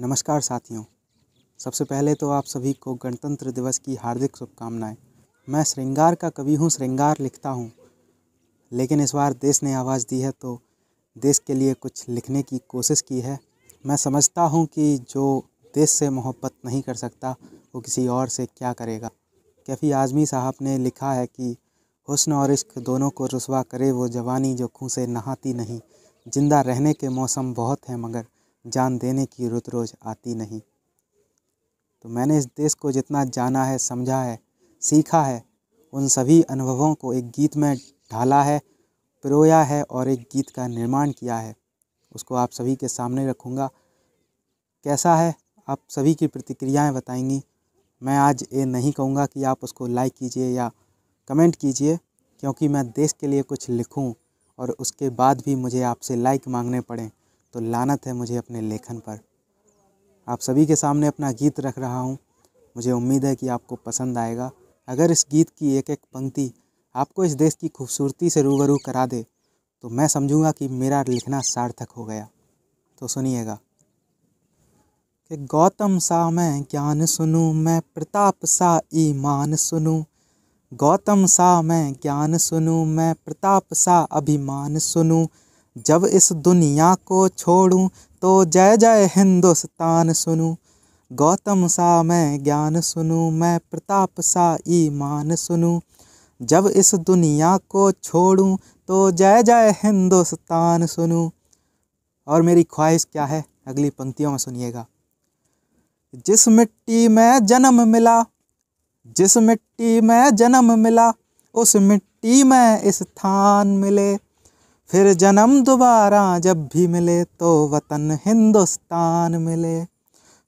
नमस्कार साथियों सबसे पहले तो आप सभी को गणतंत्र दिवस की हार्दिक शुभकामनाएं मैं श्रृंगार का कवि हूँ श्रृंगार लिखता हूँ लेकिन इस बार देश ने आवाज़ दी है तो देश के लिए कुछ लिखने की कोशिश की है मैं समझता हूँ कि जो देश से मोहब्बत नहीं कर सकता वो किसी और से क्या करेगा कैफ़ी आज़मी साहब ने लिखा है कि हुस्न और इश्क दोनों को रसवा करे वो जवानी जो खूँ से नहाती नहीं जिंदा रहने के मौसम बहुत हैं मगर जान देने की रुत रोज आती नहीं तो मैंने इस देश को जितना जाना है समझा है सीखा है उन सभी अनुभवों को एक गीत में ढाला है पिरोया है और एक गीत का निर्माण किया है उसको आप सभी के सामने रखूँगा कैसा है आप सभी की प्रतिक्रियाएं बताएंगी मैं आज ये नहीं कहूँगा कि आप उसको लाइक कीजिए या कमेंट कीजिए क्योंकि मैं देश के लिए कुछ लिखूं और उसके बाद भी मुझे आपसे लाइक मांगने पड़ें तो लानत है मुझे अपने लेखन पर आप सभी के सामने अपना गीत रख रहा हूँ मुझे उम्मीद है कि आपको पसंद आएगा अगर इस गीत की एक एक पंक्ति आपको इस देश की खूबसूरती से रूबरू करा दे तो मैं समझूंगा कि मेरा लिखना सार्थक हो गया तो सुनिएगा कि गौतम सा मैं ज्ञान सुनूं मैं प्रताप सा ईमान सुनूं गौतम सा मैं ज्ञान सुनूं मैं प्रताप सा अभिमान सुनूं जब इस दुनिया को छोड़ूं तो जय जय हिंदुस्तान सुनूं गौतम सा मैं ज्ञान सुनूं मैं प्रताप सा ईमान सुनूं जब इस दुनिया को छोड़ूं तो जय जय हिंदुस्तान सुनूं और मेरी ख्वाहिश क्या है अगली पंक्तियों में सुनिएगा जिस मिट्टी में जन्म मिला जिस मिट्टी में जन्म मिला उस मिट्टी में स्थान मिले फिर जन्म दोबारा जब भी मिले तो वतन हिंदुस्तान मिले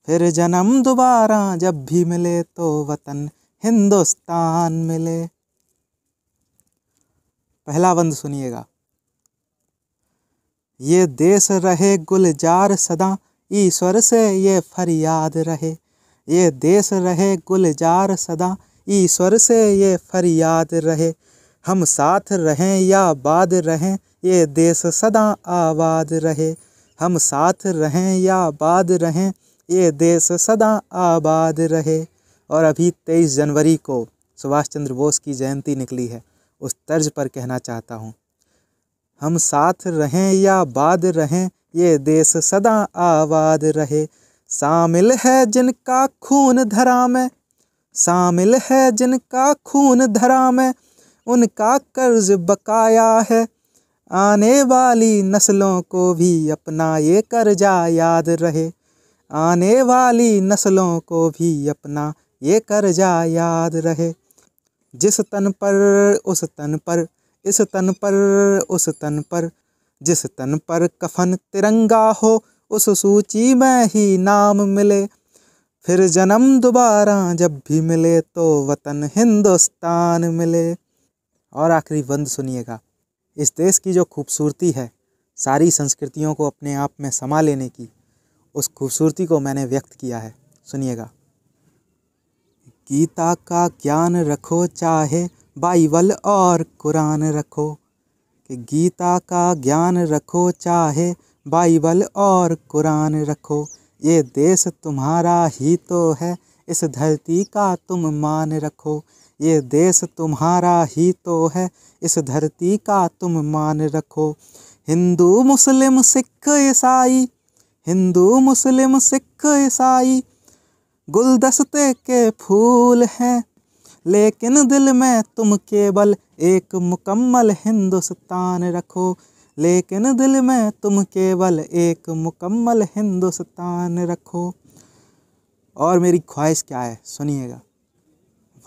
फिर जन्म दोबारा जब भी मिले तो वतन हिंदुस्तान मिले पहला बंद सुनिएगा ये देश रहे गुलजार सदा ईश्वर से ये फरियाद रहे ये देश रहे गुलजार सदा ईश्वर से ये फरियाद रहे हम साथ रहें या बाद रहें ये देश सदा आबाद रहे हम साथ रहें या बाद रहें ये देश सदा आबाद रहे और अभी तेईस जनवरी को सुभाष चंद्र बोस की जयंती निकली है उस तर्ज पर कहना चाहता हूँ हम साथ रहें या बाद रहें ये देश सदा आबाद रहे शामिल है जिनका खून धरा में शामिल है जिनका खून धरा में उनका कर्ज बकाया है आने वाली नस्लों को भी अपना ये कर्जा याद रहे आने वाली नस्लों को भी अपना ये कर्जा याद रहे जिस तन पर उस तन पर इस तन पर उस तन पर जिस तन पर कफन तिरंगा हो उस सूची में ही नाम मिले फिर जन्म दोबारा जब भी मिले तो वतन हिंदुस्तान मिले और आखिरी बंद सुनिएगा इस देश की जो खूबसूरती है सारी संस्कृतियों को अपने आप में समा लेने की उस खूबसूरती को मैंने व्यक्त किया है सुनिएगा गीता का ज्ञान रखो चाहे बाइबल और कुरान रखो कि गीता का ज्ञान रखो चाहे बाइबल और कुरान रखो ये देश तुम्हारा ही तो है इस धरती का तुम मान रखो ये देश तुम्हारा ही तो है इस धरती का तुम मान रखो हिंदू मुस्लिम सिख ईसाई हिंदू मुस्लिम सिख ईसाई गुलदस्ते के फूल हैं लेकिन दिल में तुम केवल एक मुकम्मल हिंदुस्तान रखो लेकिन दिल में तुम केवल एक मुकम्मल हिंदुस्तान रखो और मेरी ख्वाहिश क्या है सुनिएगा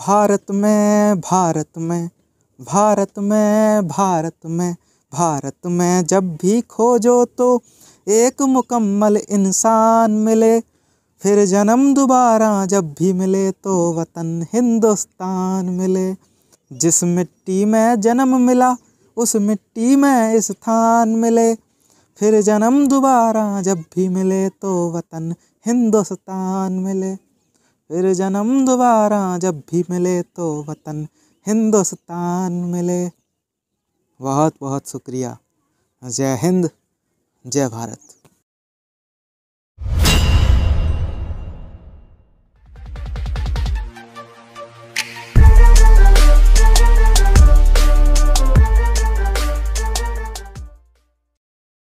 भारत में भारत में भारत में भारत में भारत में जब भी खोजो तो एक मुकम्मल इंसान मिले फिर जन्म दोबारा जब भी मिले तो वतन हिंदुस्तान मिले जिस मिट्टी में जन्म मिला उस मिट्टी में स्थान मिले फिर जन्म दोबारा जब भी मिले तो वतन हिंदुस्तान मिले फिर जन्म दोबारा जब भी मिले तो वतन हिंदुस्तान मिले बहुत बहुत शुक्रिया जय हिंद जय भारत